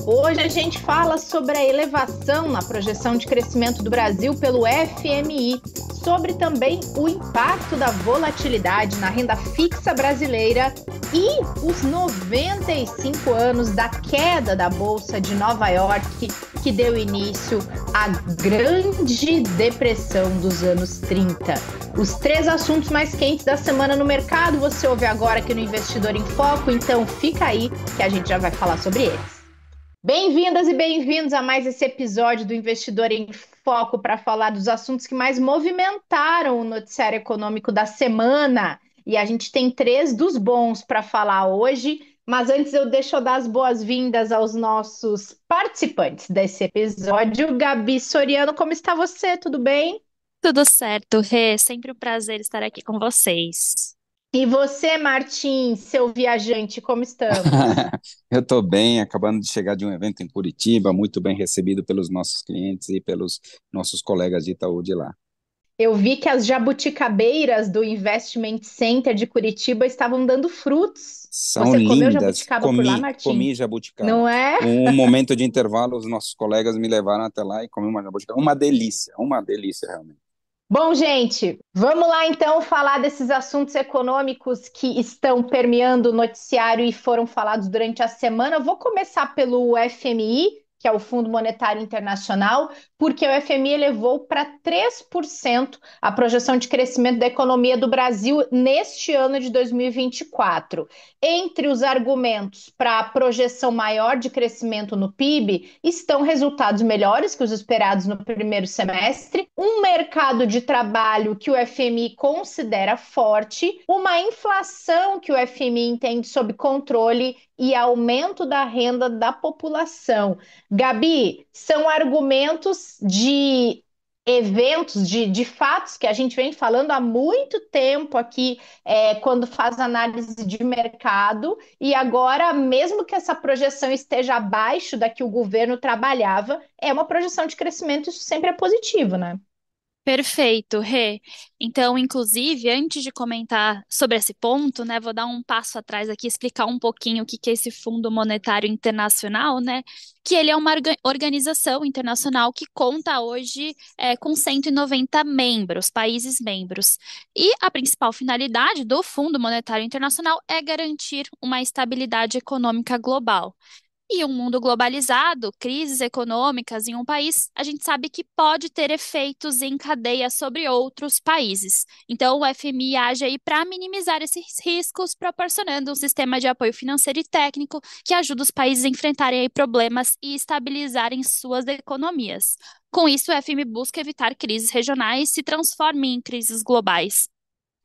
Hoje a gente fala sobre a elevação na projeção de crescimento do Brasil pelo FMI, sobre também o impacto da volatilidade na renda fixa brasileira e os 95 anos da queda da Bolsa de Nova York, que deu início à Grande Depressão dos anos 30. Os três assuntos mais quentes da semana no mercado você ouve agora aqui no Investidor em Foco, então fica aí que a gente já vai falar sobre eles. Bem-vindas e bem-vindos a mais esse episódio do Investidor em Foco para falar dos assuntos que mais movimentaram o noticiário econômico da semana. E a gente tem três dos bons para falar hoje, mas antes eu deixo eu dar as boas-vindas aos nossos participantes desse episódio. Gabi Soriano, como está você? Tudo bem? Tudo certo, Rê. Sempre um prazer estar aqui com vocês. E você, Martim, seu viajante, como estamos? eu estou bem, acabando de chegar de um evento em Curitiba, muito bem recebido pelos nossos clientes e pelos nossos colegas de Itaú de lá. Eu vi que as jabuticabeiras do Investment Center de Curitiba estavam dando frutos. São Você comeu jabuticaba comi, por lá, Martim? Comi jabuticaba. Não é? Um momento de intervalo, os nossos colegas me levaram até lá e comi uma jabuticaba. Uma delícia, uma delícia realmente. Bom, gente, vamos lá então falar desses assuntos econômicos que estão permeando o noticiário e foram falados durante a semana. Vou começar pelo FMI, que é o Fundo Monetário Internacional, porque o FMI elevou para 3% a projeção de crescimento da economia do Brasil neste ano de 2024. Entre os argumentos para a projeção maior de crescimento no PIB estão resultados melhores que os esperados no primeiro semestre, um mercado de trabalho que o FMI considera forte, uma inflação que o FMI entende sob controle e aumento da renda da população. Gabi, são argumentos de eventos, de, de fatos que a gente vem falando há muito tempo aqui, é, quando faz análise de mercado, e agora, mesmo que essa projeção esteja abaixo da que o governo trabalhava, é uma projeção de crescimento, isso sempre é positivo, né? Perfeito, Rê. Então, inclusive, antes de comentar sobre esse ponto, né, vou dar um passo atrás aqui, explicar um pouquinho o que é esse Fundo Monetário Internacional, né, que ele é uma organização internacional que conta hoje é, com 190 membros, países membros. E a principal finalidade do Fundo Monetário Internacional é garantir uma estabilidade econômica global. E um mundo globalizado, crises econômicas em um país, a gente sabe que pode ter efeitos em cadeia sobre outros países. Então, o FMI age aí para minimizar esses riscos, proporcionando um sistema de apoio financeiro e técnico que ajuda os países a enfrentarem problemas e estabilizarem suas economias. Com isso, o FMI busca evitar crises regionais se transformem em crises globais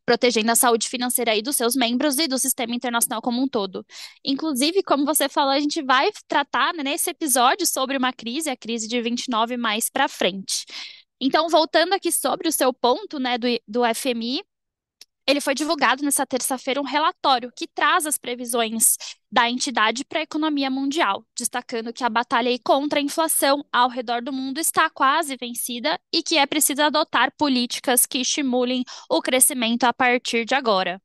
protegendo a saúde financeira aí dos seus membros e do sistema internacional como um todo. Inclusive, como você falou, a gente vai tratar né, nesse episódio sobre uma crise, a crise de 29 mais para frente. Então, voltando aqui sobre o seu ponto né, do, do FMI, ele foi divulgado nessa terça-feira um relatório que traz as previsões da entidade para a economia mundial, destacando que a batalha contra a inflação ao redor do mundo está quase vencida e que é preciso adotar políticas que estimulem o crescimento a partir de agora.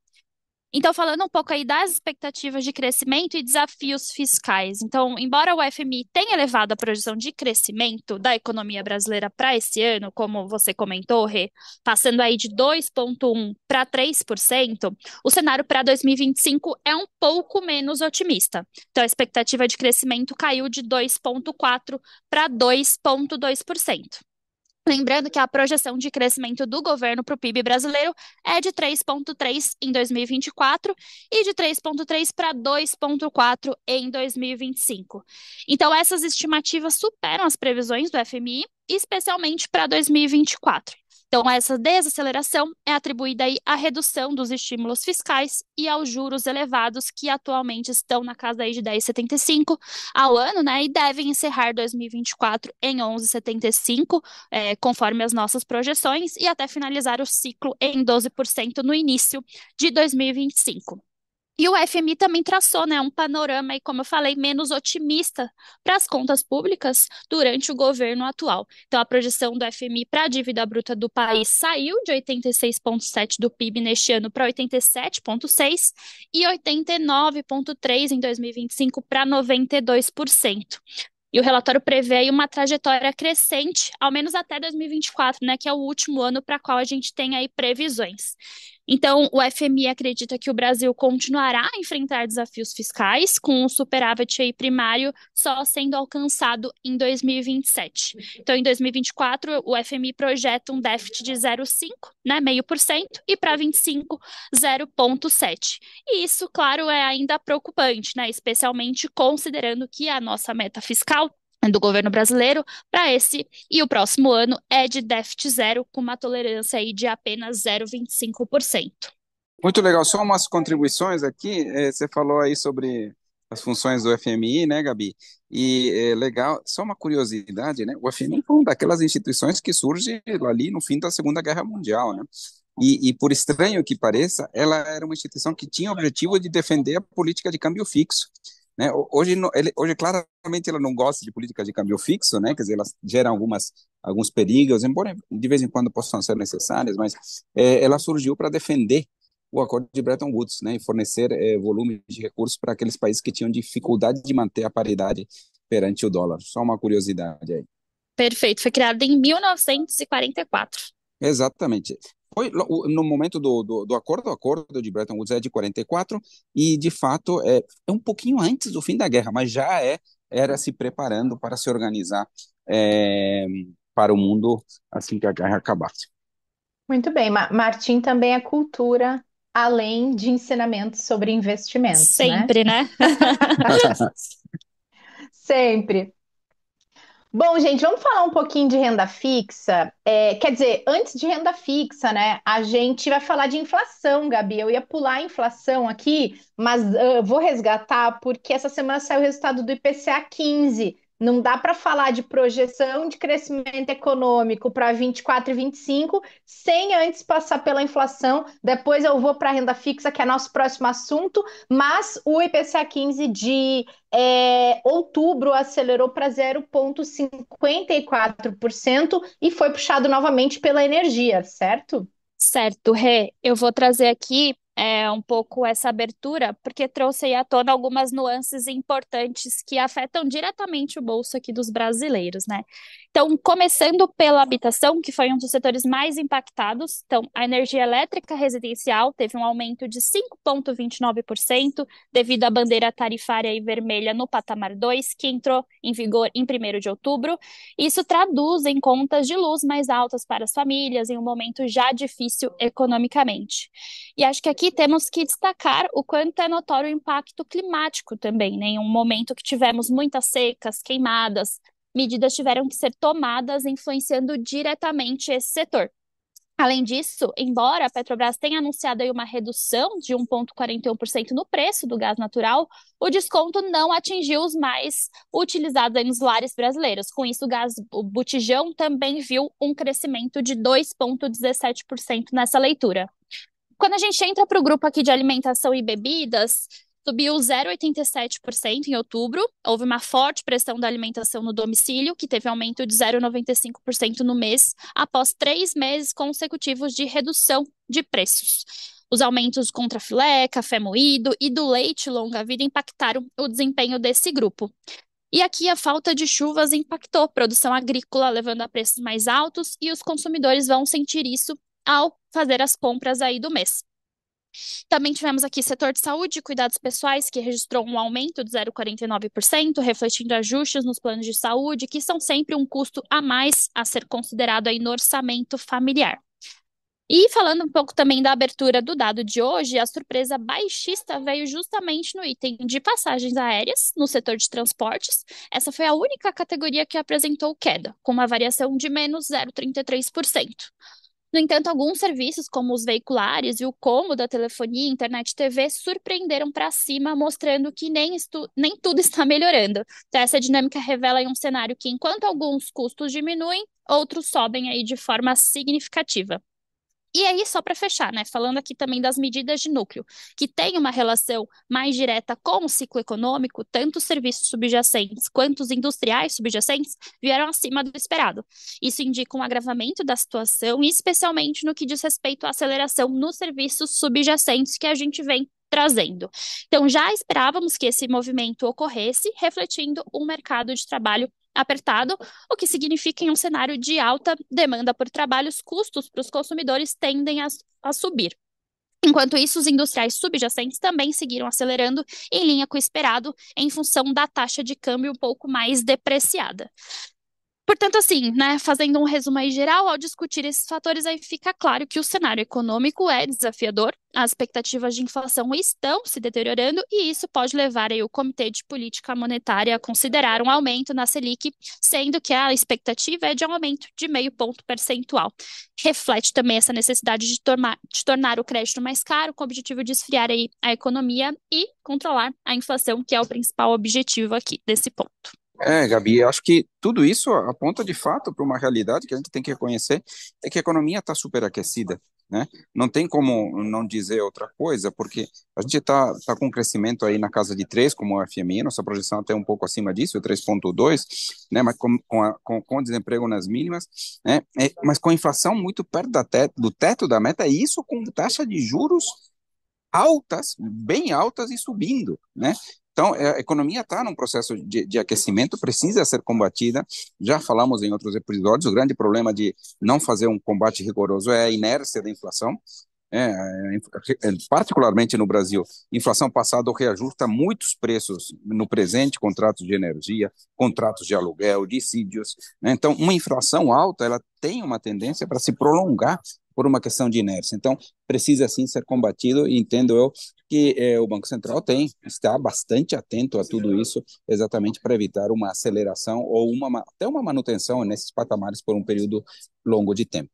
Então, falando um pouco aí das expectativas de crescimento e desafios fiscais. Então, embora o FMI tenha elevado a projeção de crescimento da economia brasileira para esse ano, como você comentou, Rê, passando aí de 2,1% para 3%, o cenário para 2025 é um pouco menos otimista. Então, a expectativa de crescimento caiu de 2,4% para 2,2%. Lembrando que a projeção de crescimento do governo para o PIB brasileiro é de 3,3% em 2024 e de 3,3% para 2,4% em 2025. Então, essas estimativas superam as previsões do FMI, especialmente para 2024. Então, essa desaceleração é atribuída aí à redução dos estímulos fiscais e aos juros elevados que atualmente estão na casa aí de 10,75 ao ano, né? E devem encerrar 2024 em 11,75, é, conforme as nossas projeções, e até finalizar o ciclo em 12% no início de 2025. E o FMI também traçou, né, um panorama, e como eu falei, menos otimista para as contas públicas durante o governo atual. Então, a projeção do FMI para a dívida bruta do país saiu de 86,7 do PIB neste ano para 87,6 e 89,3 em 2025 para 92%. E o relatório prevê uma trajetória crescente, ao menos até 2024, né, que é o último ano para qual a gente tem aí previsões. Então, o FMI acredita que o Brasil continuará a enfrentar desafios fiscais, com o superávit primário só sendo alcançado em 2027. Então, em 2024, o FMI projeta um déficit de 0,5, né, meio por cento, e para 25, 0,7. E isso, claro, é ainda preocupante, né, especialmente considerando que a nossa meta fiscal do governo brasileiro para esse e o próximo ano é de déficit zero, com uma tolerância aí de apenas 0,25%. Muito legal, só umas contribuições aqui. É, você falou aí sobre as funções do FMI, né, Gabi? E é legal, só uma curiosidade, né? O FMI foi é uma daquelas instituições que surge ali no fim da Segunda Guerra Mundial, né? E, e por estranho que pareça, ela era uma instituição que tinha o objetivo de defender a política de câmbio fixo. Né? Hoje, ele, hoje, claramente, ela não gosta de políticas de câmbio fixo, né? quer dizer, elas geram algumas, alguns perigos, embora de vez em quando possam ser necessárias, mas é, ela surgiu para defender o acordo de Bretton Woods né? e fornecer é, volume de recursos para aqueles países que tinham dificuldade de manter a paridade perante o dólar. Só uma curiosidade aí. Perfeito, foi criado em 1944. Exatamente. Foi, no momento do, do, do, acordo, o acordo de Bretton Woods é de 44 e, de fato, é, é um pouquinho antes do fim da guerra, mas já é era se preparando para se organizar é, para o mundo assim que a guerra acabasse. Muito bem, Ma Martim também é cultura além de ensinamentos sobre investimentos, né? Sempre, né? né? Sempre. Bom, gente, vamos falar um pouquinho de renda fixa. É, quer dizer, antes de renda fixa, né? A gente vai falar de inflação, Gabi. Eu ia pular a inflação aqui, mas uh, vou resgatar porque essa semana saiu o resultado do IPCA 15, não dá para falar de projeção de crescimento econômico para 24 e 25 sem antes passar pela inflação. Depois eu vou para a renda fixa, que é nosso próximo assunto, mas o IPCA 15 de é, outubro acelerou para 0,54% e foi puxado novamente pela energia, certo? Certo, Rê. Eu vou trazer aqui é, um pouco essa abertura, porque trouxe aí à tona algumas nuances importantes que afetam diretamente o bolso aqui dos brasileiros, né? Então, começando pela habitação, que foi um dos setores mais impactados, então, a energia elétrica residencial teve um aumento de 5,29% devido à bandeira tarifária e vermelha no patamar 2, que entrou em vigor em 1 de outubro. Isso traduz em contas de luz mais altas para as famílias em um momento já difícil economicamente. E acho que aqui Aqui temos que destacar o quanto é notório o impacto climático também, né? Em um momento que tivemos muitas secas, queimadas, medidas tiveram que ser tomadas influenciando diretamente esse setor. Além disso, embora a Petrobras tenha anunciado aí uma redução de 1,41% no preço do gás natural, o desconto não atingiu os mais utilizados nos lares brasileiros. Com isso, o gás o botijão também viu um crescimento de 2,17% nessa leitura. Quando a gente entra para o grupo aqui de alimentação e bebidas, subiu 0,87% em outubro. Houve uma forte pressão da alimentação no domicílio, que teve aumento de 0,95% no mês, após três meses consecutivos de redução de preços. Os aumentos contra filé, café moído e do leite longa-vida impactaram o desempenho desse grupo. E aqui a falta de chuvas impactou a produção agrícola, levando a preços mais altos, e os consumidores vão sentir isso ao fazer as compras aí do mês. Também tivemos aqui setor de saúde e cuidados pessoais, que registrou um aumento de 0,49%, refletindo ajustes nos planos de saúde, que são sempre um custo a mais a ser considerado aí no orçamento familiar. E falando um pouco também da abertura do dado de hoje, a surpresa baixista veio justamente no item de passagens aéreas, no setor de transportes. Essa foi a única categoria que apresentou queda, com uma variação de menos 0,33%. No entanto, alguns serviços, como os veiculares e o como da telefonia, internet e TV, surpreenderam para cima, mostrando que nem, nem tudo está melhorando. Então, essa dinâmica revela um cenário que, enquanto alguns custos diminuem, outros sobem aí de forma significativa. E aí, só para fechar, né, falando aqui também das medidas de núcleo, que tem uma relação mais direta com o ciclo econômico, tanto os serviços subjacentes quanto os industriais subjacentes vieram acima do esperado. Isso indica um agravamento da situação, especialmente no que diz respeito à aceleração nos serviços subjacentes que a gente vem trazendo. Então, já esperávamos que esse movimento ocorresse, refletindo um mercado de trabalho apertado, o que significa em um cenário de alta demanda por trabalhos, custos para os consumidores tendem a, a subir. Enquanto isso, os industriais subjacentes também seguiram acelerando em linha com o esperado, em função da taxa de câmbio um pouco mais depreciada. Portanto, assim, né, fazendo um resumo aí geral, ao discutir esses fatores, aí fica claro que o cenário econômico é desafiador, as expectativas de inflação estão se deteriorando e isso pode levar aí o Comitê de Política Monetária a considerar um aumento na Selic, sendo que a expectativa é de um aumento de meio ponto percentual. Reflete também essa necessidade de, torma, de tornar o crédito mais caro, com o objetivo de esfriar aí a economia e controlar a inflação, que é o principal objetivo aqui desse ponto. É, Gabi, eu acho que tudo isso aponta de fato para uma realidade que a gente tem que reconhecer, é que a economia está superaquecida, né? Não tem como não dizer outra coisa, porque a gente está tá com um crescimento aí na casa de 3, como a FMI, nossa projeção até um pouco acima disso, 3,2, né? Mas com, com, a, com, com, desemprego nas mínimas, né? É, mas com a inflação muito perto da teto, do teto da meta, e isso com taxa de juros altas, bem altas e subindo, né? Então, é, a economia está num processo de, de, aquecimento, precisa ser combatida. Já falamos em outros episódios, o grande problema de não fazer um combate rigoroso é a inércia da inflação. É, é, é particularmente no Brasil, inflação passada reajusta muitos preços no presente, contratos de energia, contratos de aluguel, de sídios. Né? Então, uma inflação alta, ela tem uma tendência para se prolongar por uma questão de inércia. Então, precisa sim ser combatido e entendo eu que eh, o Banco Central tem, está bastante atento a tudo isso, exatamente para evitar uma aceleração ou uma, até uma manutenção nesses patamares por um período longo de tempo.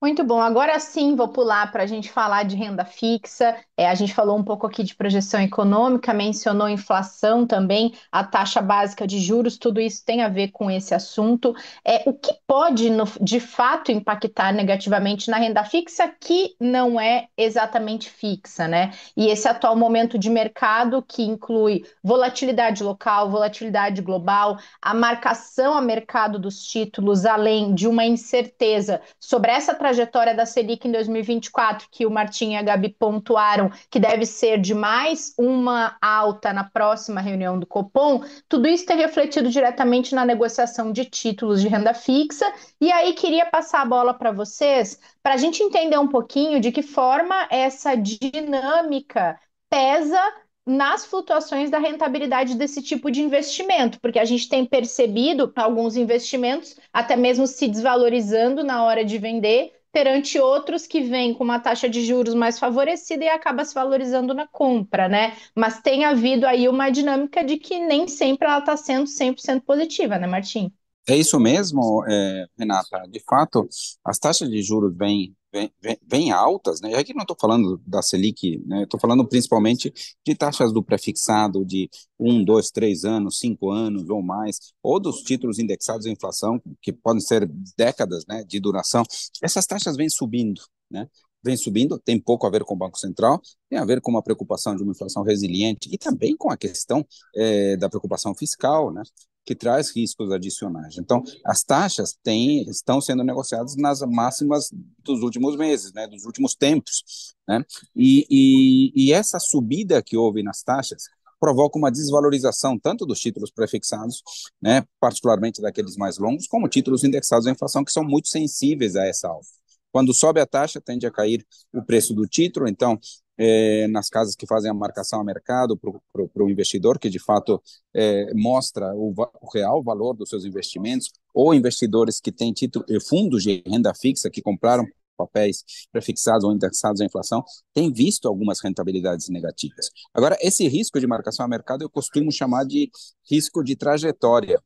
Muito bom. Agora sim, vou pular para a gente falar de renda fixa. É, a gente falou um pouco aqui de projeção econômica, mencionou inflação também, a taxa básica de juros, tudo isso tem a ver com esse assunto. É, o que pode, no, de fato, impactar negativamente na renda fixa, que não é exatamente fixa, né? E esse atual momento de mercado, que inclui volatilidade local, volatilidade global, a marcação a mercado dos títulos, além de uma incerteza sobre essa trajetória trajetória da Selic em 2024, que o Martim e a Gabi pontuaram, que deve ser de mais uma alta na próxima reunião do Copom, tudo isso ter refletido diretamente na negociação de títulos de renda fixa. E aí queria passar a bola para vocês, para a gente entender um pouquinho de que forma essa dinâmica pesa nas flutuações da rentabilidade desse tipo de investimento, porque a gente tem percebido alguns investimentos até mesmo se desvalorizando na hora de vender, perante outros que vêm com uma taxa de juros mais favorecida e acaba se valorizando na compra, né? Mas tem havido aí uma dinâmica de que nem sempre ela está sendo 100% positiva, né, Martim? É isso mesmo, é, Renata. De fato, as taxas de juros vêm bem, bem, altas, né? E aqui não estou falando da Selic, né? Estou falando principalmente de taxas do prefixado de um, dois, três anos, cinco anos ou mais, ou dos títulos indexados à inflação, que podem ser décadas né, de duração. Essas taxas vêm subindo, né? vem subindo, tem pouco a ver com o Banco Central, tem a ver com uma preocupação de uma inflação resiliente e também com a questão é, da preocupação fiscal, né? que traz riscos adicionais. Então, as taxas têm, estão sendo negociadas nas máximas dos últimos meses, né, dos últimos tempos. Né? E, e, e essa subida que houve nas taxas provoca uma desvalorização tanto dos títulos prefixados, né, particularmente daqueles mais longos, como títulos indexados à inflação, que são muito sensíveis a essa alta. Quando sobe a taxa, tende a cair o preço do título, então é, nas casas que fazem a marcação a mercado para o investidor, que de fato é, mostra o, o, real valor dos seus investimentos, ou investidores que têm título, eh, fundos de renda fixa que compraram papéis prefixados ou indexados à inflação, têm visto algumas rentabilidades negativas. Agora, esse risco de marcação a mercado eu costumo chamar de risco de trajetória.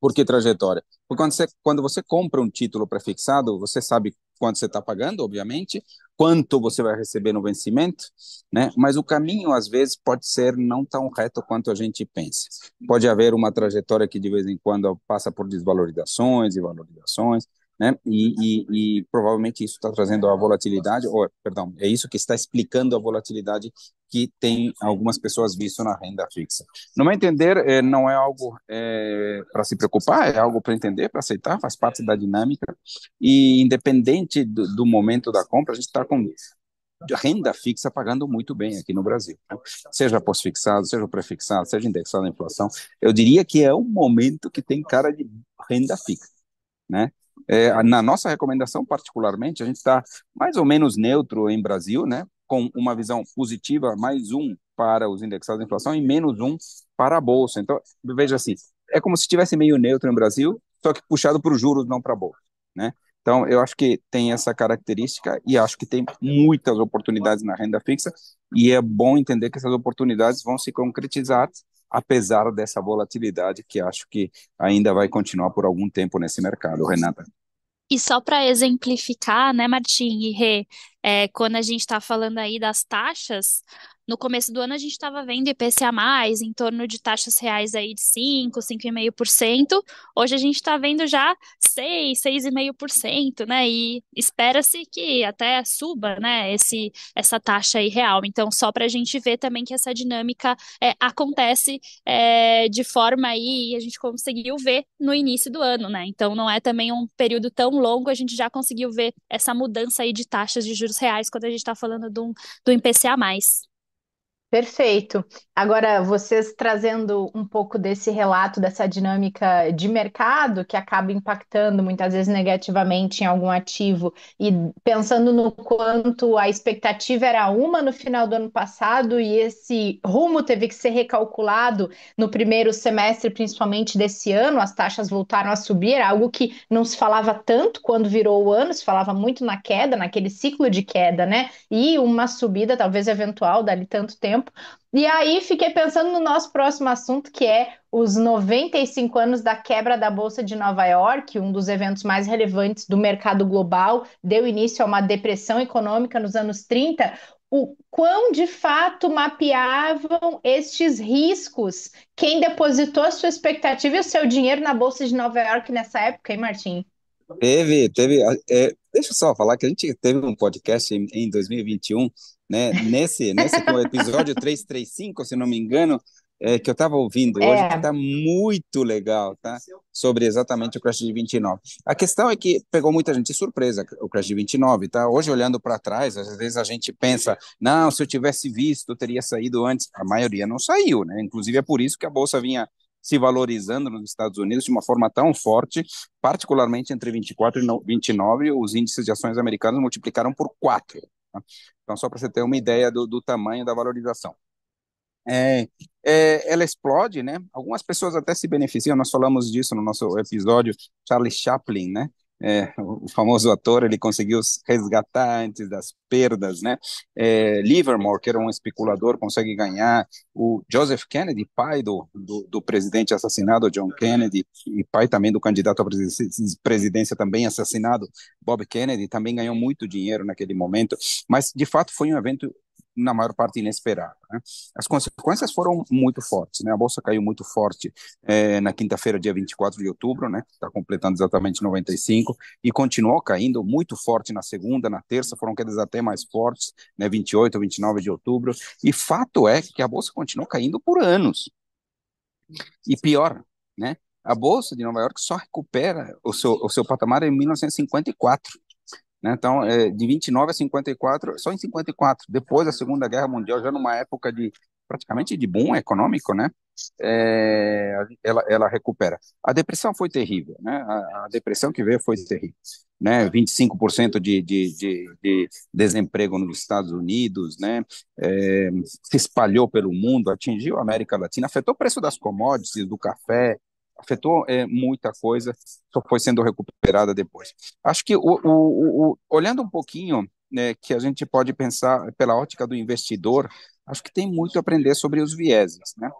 Por que trajetória? Porque quando você, quando você compra um título prefixado, você sabe quanto você está pagando, obviamente, quanto você vai receber no vencimento, né? Mas o caminho às vezes pode ser não tão reto quanto a gente pensa. Pode haver uma trajetória que de vez em quando passa por desvalorizações e valorizações, né? E, e, e provavelmente isso está trazendo a volatilidade, ou, perdão, é isso que está explicando a volatilidade que tem algumas pessoas visto na renda fixa. No meu entender, é, não é algo é, eh, para se preocupar, é algo para entender, para aceitar, faz parte da dinâmica. E independente do, do momento da compra, a gente está com renda fixa pagando muito bem aqui no Brasil. Né? Seja pós-fixado, seja prefixado, seja indexado à inflação. Eu diria que é um momento que tem cara de renda fixa. Né? É, na nossa recomendação, particularmente, a gente está mais ou menos neutro em Brasil, né? com uma visão positiva, mais um para os indexados de inflação e menos um para a Bolsa. Então, veja assim, é como se estivesse meio neutro no Brasil, só que puxado para os juros, não para a Bolsa. Né? Então, eu acho que tem essa característica e acho que tem muitas oportunidades na renda fixa e é bom entender que essas oportunidades vão se concretizar apesar dessa volatilidade que acho que ainda vai continuar por algum tempo nesse mercado, Renata. E só para exemplificar, né, Martim e Rê, é, quando a gente está falando aí das taxas, no começo do ano a gente estava vendo IPCA mais em torno de taxas reais aí de 5, 5,5%. Hoje a gente está vendo já 6, 6,5%, né? E espera-se que até suba, né, esse essa taxa aí real. Então, só para a gente ver também que essa dinâmica é, acontece é, de forma aí e a gente conseguiu ver no início do ano, né? Então, não é também um período tão longo, a gente já conseguiu ver essa mudança aí de taxas de juros reais quando a gente está falando do, do IPCA mais. Perfeito. Agora, vocês trazendo um pouco desse relato, dessa dinâmica de mercado que acaba impactando muitas vezes negativamente em algum ativo, e pensando no quanto a expectativa era uma no final do ano passado e esse rumo teve que ser recalculado no primeiro semestre, principalmente desse ano, as taxas voltaram a subir, algo que não se falava tanto quando virou o ano, se falava muito na queda, naquele ciclo de queda, né? E uma subida, talvez eventual, dali tanto tempo tempo. E aí fiquei pensando no nosso próximo assunto, que é os 95 anos da quebra da Bolsa de Nova York, um dos eventos mais relevantes do mercado global, deu início a uma depressão econômica nos anos 30. O quão de fato mapeavam estes riscos? Quem depositou a sua expectativa e o seu dinheiro na Bolsa de Nova York nessa época, hein, Martim? Teve, teve. É, deixa eu só falar que a gente teve um podcast em, em 2021, né? Nesse, nesse episódio 335, se não me engano, é, que eu estava ouvindo é. hoje, que está muito legal, tá? Sobre exatamente o crash de 29. A questão é que pegou muita gente de surpresa o crash de 29, tá? Hoje, olhando para trás, às vezes a gente pensa, não, se eu tivesse visto, eu teria saído antes. A maioria não saiu, né? Inclusive é por isso que a bolsa vinha se valorizando nos Estados Unidos de uma forma tão forte, particularmente entre 24 e 29, os índices de ações americanos multiplicaram por 4. Né? Então, só para você ter uma ideia do, do tamanho da valorização. É, é, ela explode, né? Algumas pessoas até se beneficiam, nós falamos disso no nosso episódio Charlie Chaplin, né? é, o famoso ator, ele conseguiu resgatar antes das perdas, né? É, Livermore, que era um especulador, consegue ganhar. O Joseph Kennedy, pai do, do, do presidente assassinado, John Kennedy, e pai também do candidato à presidência também assassinado, Bob Kennedy, também ganhou muito dinheiro naquele momento. Mas, de fato, foi um evento na maior parte inesperada. Né? As consequências foram muito fortes, né? A bolsa caiu muito forte é, na quinta-feira, dia 24 de outubro, né? Está completando exatamente 95 e continuou caindo muito forte na segunda, na terça, foram quedas até mais fortes, né? 28, 29 de outubro. E fato é que a bolsa continuou caindo por anos. E pior, né? A bolsa de Nova York só recupera o seu, o seu patamar em 1954. Né? Então, é, de 29 a 54, só em 54, depois da Segunda Guerra Mundial, já numa época de praticamente de boom econômico, né? É, ela, ela recupera. A depressão foi terrível, né? A, a depressão que veio foi terrível, né? 25% de, de, de, de, desemprego nos Estados Unidos, né? É, se espalhou pelo mundo, atingiu a América Latina, afetou o preço das commodities, do café, afetou é, muita coisa, só foi sendo recuperada depois. Acho que o, o, o olhando um pouquinho, né, que a gente pode pensar pela ótica do investidor, acho que tem muito a aprender sobre os vieses, né?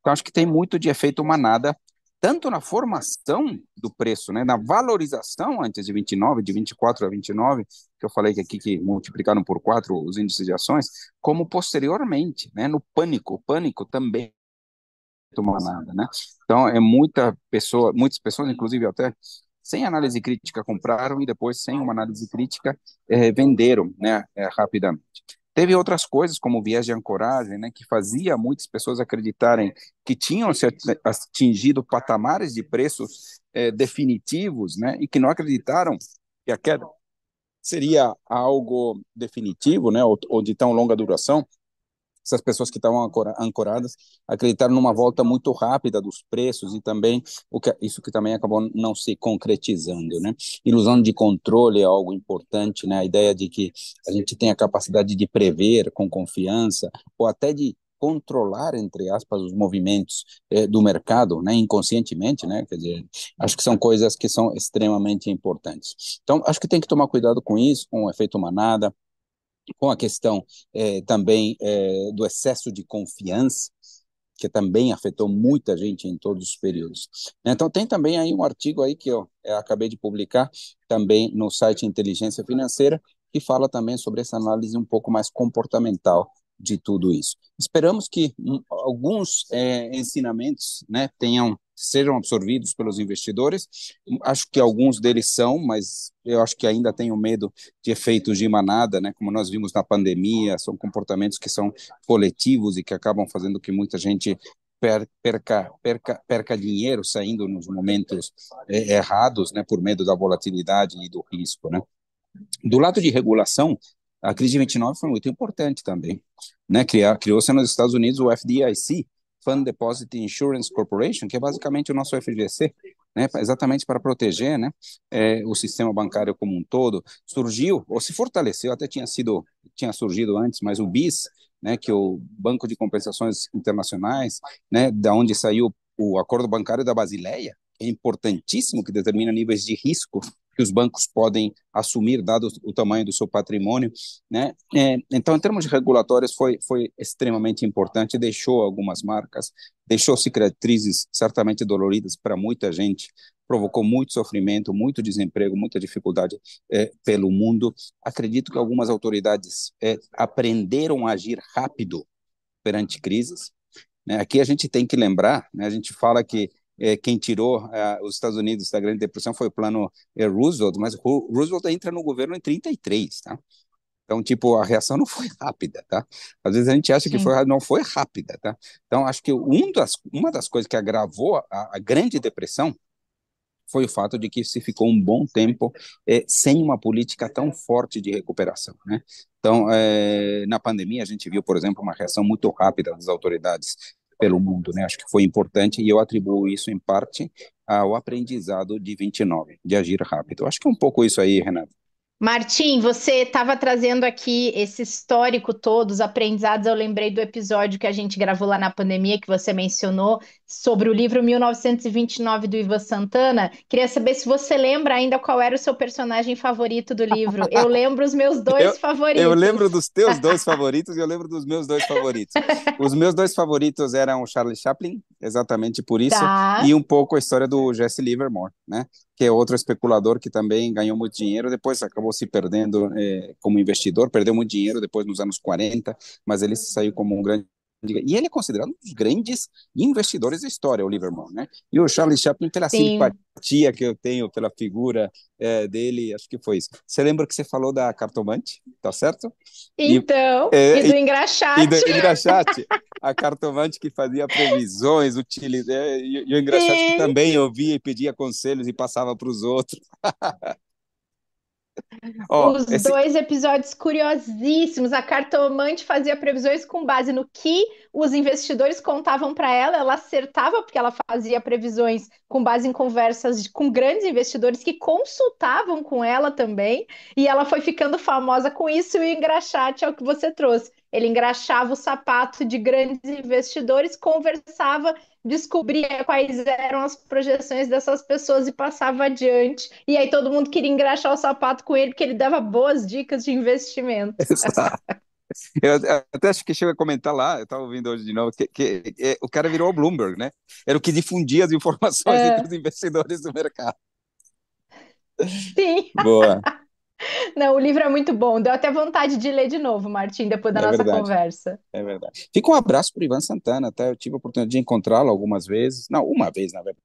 Então acho que tem muito de efeito manada, tanto na formação do preço, né, na valorização antes de 29, de 24 a 29, que eu falei que aqui que multiplicaram por quatro os índices de ações, como posteriormente, né, no pânico, o pânico também tomar nada, né? Então é muita pessoa, muitas pessoas, inclusive até sem análise crítica compraram e depois sem uma análise crítica é, venderam, né, é, rapidamente. Teve outras coisas como o viés de ancoragem, né, que fazia muitas pessoas acreditarem que tinham se atingido patamares de preços é, definitivos, né, e que não acreditaram que a queda seria algo definitivo, né, ou, ou de tão longa duração essas pessoas que estavam ancoradas acreditaram numa volta muito rápida dos preços e também o que, isso que também acabou não se concretizando, né? Ilusão de controle é algo importante, né? A ideia de que a gente tem a capacidade de prever com confiança ou até de controlar entre aspas os movimentos eh, do mercado, né, inconscientemente, né, quer dizer, acho que são coisas que são extremamente importantes. Então, acho que tem que tomar cuidado com isso, com o efeito manada, com a questão eh, também eh, do excesso de confiança, que também afetou muita gente em todos os períodos. Então tem também aí um artigo aí que eu, eu eh, acabei de publicar também no site Inteligência Financeira que fala também sobre essa análise um pouco mais comportamental de tudo isso. Esperamos que hum, alguns é, ensinamentos né, tenham sejam absorvidos pelos investidores. Acho que alguns deles são, mas eu acho que ainda tenho medo de efeitos de manada, né? Como nós vimos na pandemia, são comportamentos que são coletivos e que acabam fazendo que muita gente perca, perca, perca dinheiro saindo nos momentos é, errados, né? Por medo da volatilidade e do risco, né? Do lado de regulação, a crise de 29 foi muito importante também, né? Criou-se nos Estados Unidos o FDIC, Fund Deposit Insurance Corporation, que é basicamente o nosso FGC, né, exatamente para proteger né, é, o sistema bancário como um todo, surgiu, ou se fortaleceu, até tinha, sido, tinha surgido antes, mas o BIS, né, que é o Banco de Compensações Internacionais, né, da onde saiu o acordo bancário da Basileia, é importantíssimo, que determina níveis de risco que os bancos podem assumir, dado o tamanho do seu patrimônio. Né? É, então, em termos regulatórios, foi, foi extremamente importante, deixou algumas marcas, deixou cicatrizes certamente doloridas para muita gente, provocou muito sofrimento, muito desemprego, muita dificuldade é, pelo mundo. Acredito que algumas autoridades é, aprenderam a agir rápido perante crises. Né? Aqui a gente tem que lembrar, né? a gente fala que é, quem tirou é, os Estados Unidos da Grande Depressão foi o plano é, Roosevelt, mas Roosevelt entra no governo em 33, tá? Então, tipo, a reação não foi rápida, tá? Às vezes a gente acha Sim. que foi, não foi rápida, tá? Então, acho que um das, uma das coisas que agravou a, a Grande Depressão foi o fato de que se ficou um bom tempo é, sem uma política tão forte de recuperação, né? Então, é, na pandemia, a gente viu, por exemplo, uma reação muito rápida das autoridades pelo mundo, né? Acho que foi importante e eu atribuo isso em parte ao aprendizado de 29, de agir rápido. Acho que é um pouco isso aí, Renato. Martim, você estava trazendo aqui esse histórico todo, os aprendizados. Eu lembrei do episódio que a gente gravou lá na pandemia, que você mencionou, sobre o livro 1929 do Ivan Santana. Queria saber se você lembra ainda qual era o seu personagem favorito do livro. Eu lembro os meus dois eu, favoritos. Eu lembro dos teus dois favoritos e eu lembro dos meus dois favoritos. Os meus dois favoritos eram o Charlie Chaplin exatamente por isso, tá. e um pouco a história do Jesse Livermore, né? Que é outro especulador que também ganhou muito dinheiro, depois acabou se perdendo eh, como investidor, perdeu muito dinheiro depois nos anos 40, mas ele saiu como um grande e ele é considerado um dos grandes investidores da história, o Livermore, né? E o Charles Chaplin, pela Sim. simpatia que eu tenho pela figura é, dele, acho que foi isso. Você lembra que você falou da cartomante, tá certo? Então, e, é, e do engraxate. E do engraxate, a cartomante que fazia previsões, utiliza, é, e, e o engraxate que também ouvia e pedia conselhos e passava para os outros. Oh, Os esse... dois episódios curiosíssimos. A cartomante fazia previsões com base no que os investidores contavam para ela. Ela acertava, porque ela fazia previsões com base em conversas com grandes investidores que consultavam com ela também. E ela foi ficando famosa com isso. E o engraxate é o que você trouxe. Ele engraxava o sapato de grandes investidores, conversava, descobria quais eram as projeções dessas pessoas e passava adiante. E aí todo mundo queria engraxar o sapato com ele, porque ele dava boas dicas de investimento. Exato. Eu até acho que chega a comentar lá, eu estava ouvindo hoje de novo, que, que, que, é, o cara virou o Bloomberg, né? Era o que difundia as informações é. entre os investidores do mercado. Sim. Boa. Não, o livro é muito bom. Deu até vontade de ler de novo, Martim, depois da é nossa verdade. conversa. É verdade. Fica um abraço para Ivan Santana, Até Eu tive a oportunidade de encontrá-lo algumas vezes. Não, uma vez, na verdade.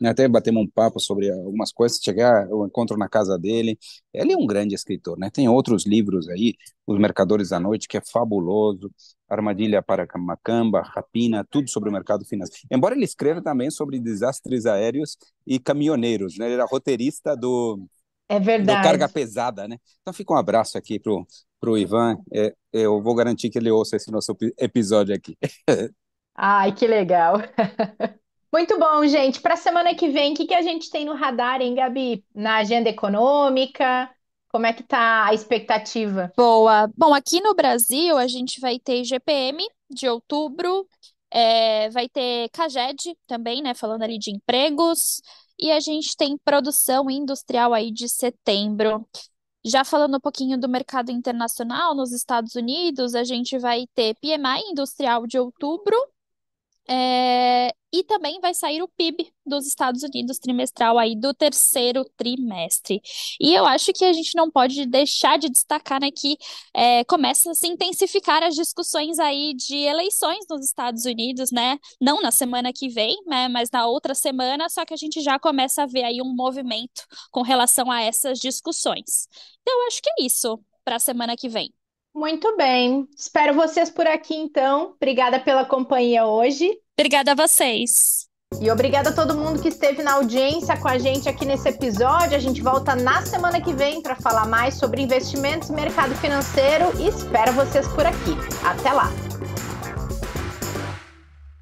Né, até batemos um papo sobre algumas coisas. Chegar, eu encontro na casa dele. Ele é um grande escritor, né? Tem outros livros aí, Os Mercadores da Noite, que é fabuloso. Armadilha para Macamba, Rapina, tudo sobre o mercado financeiro. Embora ele escreva também sobre desastres aéreos e caminhoneiros, né? Ele era roteirista do é, é verdade. carga pesada, né? Então fica um abraço aqui pro, pro Ivan. É, eu vou garantir que ele ouça esse nosso episódio aqui. Ai, que legal. Muito bom, gente. Para a semana que vem, o que, que a gente tem no radar, hein, Gabi? Na agenda econômica? Como é que tá a expectativa? Boa. Bom, aqui no Brasil a gente vai ter GPM de outubro, é, vai ter CAGED também, né? Falando ali de empregos. E a gente tem produção industrial aí de setembro. Já falando um pouquinho do mercado internacional, nos Estados Unidos, a gente vai ter PMI industrial de outubro é, e também vai sair o PIB dos Estados Unidos trimestral aí do terceiro trimestre. E eu acho que a gente não pode deixar de destacar né, que é, começa a se intensificar as discussões aí de eleições nos Estados Unidos, né? Não na semana que vem, né, mas na outra semana, só que a gente já começa a ver aí um movimento com relação a essas discussões. Então, eu acho que é isso para a semana que vem. Muito bem. Espero vocês por aqui então. Obrigada pela companhia hoje. Obrigada a vocês. E obrigada a todo mundo que esteve na audiência com a gente aqui nesse episódio. A gente volta na semana que vem para falar mais sobre investimentos, mercado financeiro e espero vocês por aqui. Até lá!